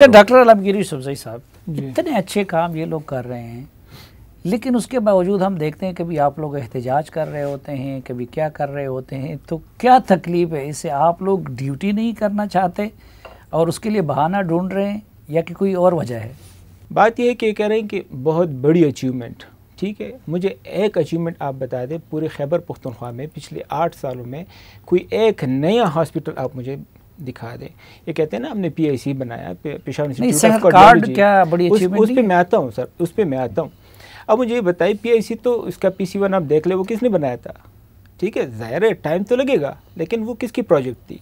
तो तो- डॉक्टर आलमगिरी सब्जी साहब इतने अच्छे काम ये लोग कर रहे हैं लेकिन उसके बावजूद हम देखते हैं कभी आप लोग एहतजाज कर रहे होते हैं कभी क्या कर रहे होते हैं तो क्या तकलीफ है इसे आप लोग ड्यूटी नहीं करना चाहते और उसके लिए बहाना ढूंढ रहे हैं या कि कोई और वजह है बात यह है कि कह रहे हैं कि बहुत बड़ी अचीवमेंट ठीक है मुझे एक अचीवमेंट आप बता दें पूरे खैबर पुख्तनख्वा में पिछले आठ सालों में कोई एक नया हॉस्पिटल आप मुझे दिखा दें ये कहते हैं ना हमने पीआईसी बनाया पेशावर इंस्टीट्यूट कार्ड क्या बड़ी उस, उस पर मैं आता हूँ सर उस पर मैं आता हूँ अब मुझे ये बताइए पीआईसी तो इसका पीसी वन आप देख ले वो किसने बनाया था ठीक है ज़ाहिर है टाइम तो लगेगा लेकिन वो किसकी प्रोजेक्ट थी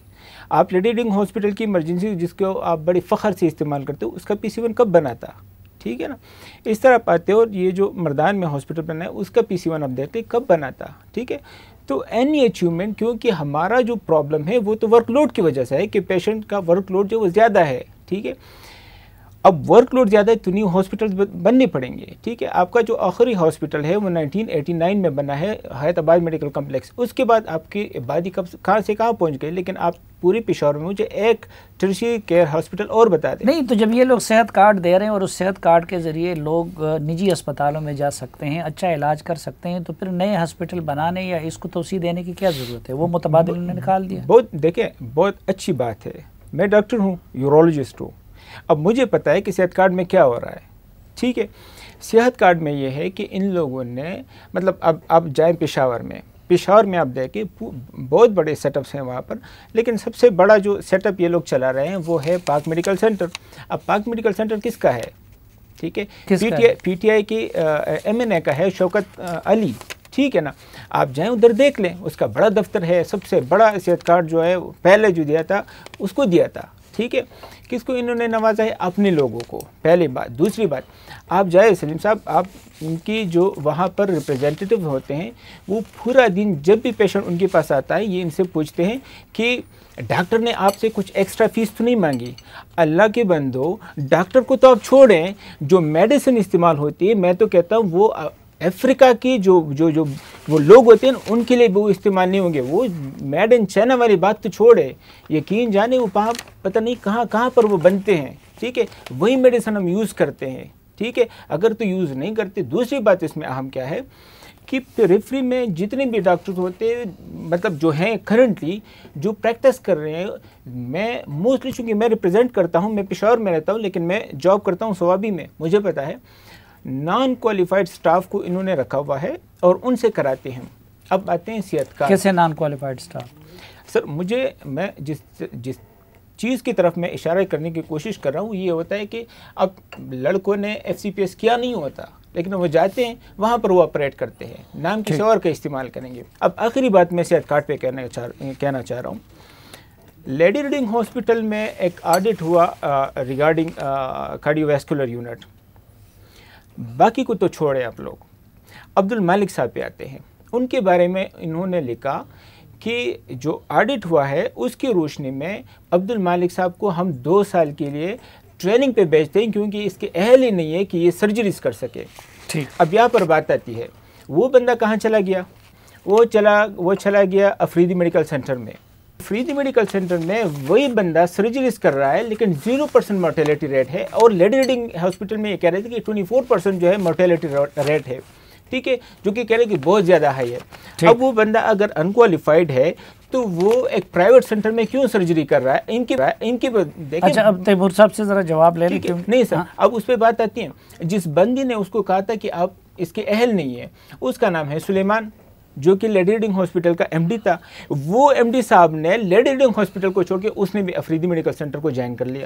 आप लेडी डिंग हॉस्पिटल की इमरजेंसी जिसको आप बड़े फ़खर से इस्तेमाल करते हो उसका सी वन कब बना था ठीक है ना इस तरह आप आते हो और ये जो मर्दान में हॉस्पिटल बना है उसका सी वन आप देखते कब बना था ठीक है तो एनी अचीवमेंट क्योंकि हमारा जो प्रॉब्लम है वो तो वर्कलोड की वजह से है कि पेशेंट का वर्कलोड जो वो ज़्यादा है ठीक है अब वर्कलोड ज़्यादा है तो न्यू हॉस्पिटल बनने पड़ेंगे ठीक है आपका जो आखिरी हॉस्पिटल है वो 1989 में बना है हैदराबाद मेडिकल कम्प्लेक्स उसके बाद आपकी आबादी कब कहाँ से कहाँ पहुँच गई लेकिन आप पूरे पिशौर में मुझे एक ट्रिशी केयर हॉस्पिटल और बता दें नहीं तो जब ये लोग सेहत कार्ड दे रहे हैं और उस सेहत कार्ड के ज़रिए लोग निजी अस्पतालों में जा सकते हैं अच्छा इलाज कर सकते हैं तो फिर नए हॉस्पिटल बनाने या इसको तोसी देने की क्या ज़रूरत है वो मुतबाद निकाल दिया बहुत देखें बहुत अच्छी बात है मैं डॉक्टर हूँ यूरोलॉजिस्ट हूँ अब मुझे पता है कि सेहत कार्ड में क्या हो रहा है ठीक है सेहत कार्ड में यह है कि इन लोगों ने मतलब अब आप जाएँ पेशावर में पेशावर में आप देखें बहुत बड़े सेटअप्स हैं वहाँ पर लेकिन सबसे बड़ा जो सेटअप ये लोग चला रहे हैं वो है पाक मेडिकल सेंटर अब पाक मेडिकल सेंटर किसका है ठीक है पीटीआई पीटीआई की एमएनए का है शौकत आ, अली ठीक है ना आप जाएं उधर देख लें उसका बड़ा दफ्तर है सबसे बड़ा सेहत कार्ड जो है पहले जो दिया था उसको दिया था ठीक है किसको इन्होंने नवाजा है अपने लोगों को पहली बात दूसरी बात आप जाए सलीम साहब आप उनकी जो वहाँ पर रिप्रेजेंटेटिव होते हैं वो पूरा दिन जब भी पेशेंट उनके पास आता है ये इनसे पूछते हैं कि डॉक्टर ने आपसे कुछ एक्स्ट्रा फीस तो नहीं मांगी अल्लाह के बंदो डॉक्टर को तो आप छोड़ें जो मेडिसिन इस्तेमाल होती है मैं तो कहता हूँ वो अफ्रीका की जो जो जो वो लोग होते हैं उनके लिए वो इस्तेमाल नहीं होंगे वो मेड इन चाइना वाली बात तो छोड़े यकीन जाने वो पाप पता नहीं कहाँ कहाँ पर वो बनते हैं ठीक है वही मेडिसन हम यूज़ करते हैं ठीक है अगर तो यूज़ नहीं करते दूसरी बात इसमें अहम क्या है कि रेफरी में जितने भी डॉक्टर होते मतलब जो हैं करंटली जो प्रैक्टिस कर रहे हैं मैं मोस्टली चूँकि मैं रिप्रेजेंट करता हूँ मैं पिशौर में रहता हूँ लेकिन मैं जॉब करता हूँ सवाबी में मुझे पता है नॉन क्वालिफाइड स्टाफ को इन्होंने रखा हुआ है और उनसे कराते हैं अब आते हैं का कैसे नॉन क्वालिफाइड स्टाफ सर मुझे मैं जिस जिस चीज़ की तरफ मैं इशारा करने की कोशिश कर रहा हूँ ये होता है कि अब लड़कों ने एफ किया नहीं होता लेकिन वो जाते हैं वहाँ पर वो ऑपरेट करते हैं नाम किसी और का इस्तेमाल करेंगे अब आखिरी बात मैं सेहत कार्ड पर कहना चाह कहना चाह रहा हूँ लेडी रीडिंग हॉस्पिटल में एक ऑडिट हुआ रिगार्डिंग कार्डियोवेस्कुलर यूनिट बाकी को तो छोड़े आप लोग अब्दुल मालिक साहब पे आते हैं उनके बारे में इन्होंने लिखा कि जो ऑडिट हुआ है उसकी रोशनी में अब्दुल मालिक साहब को हम दो साल के लिए ट्रेनिंग पे भेजते हैं क्योंकि इसके अहल ही नहीं है कि ये सर्जरीज कर सके ठीक अब यहाँ पर बात आती है वो बंदा कहाँ चला गया वो चला वो चला गया अफरीदी मेडिकल सेंटर में फरीद मेडिकल सेंटर में वही बंदा सर्जरीज कर रहा है लेकिन जीरो परसेंट मोर्टेलिटी रेट है और लेडी रीडिंग हॉस्पिटल में ये कह रहे थे कि ट्वेंटी फोर परसेंट जो है मोर्टेलिटी रेट है ठीक है जो कि कह रहे कि बहुत ज़्यादा हाई है अब वो बंदा अगर अनकालीफाइड है तो वो एक प्राइवेट सेंटर में क्यों सर्जरी कर रहा है इनकी इनकी अच्छा अब तैमूर साहब से ज़रा जवाब ले लेंगे नहीं सर हाँ? अब उस पर बात आती है जिस बंदी ने उसको कहा था कि आप इसके अहल नहीं है उसका नाम है सुलेमान जो कि लेडी रीडिंग हॉस्पिटल का एमडी था वो एमडी साहब ने लेडी रीडिंग हॉस्पिटल को छोड़ के उसने भी अफरीदी मेडिकल सेंटर को ज्वाइन कर लिया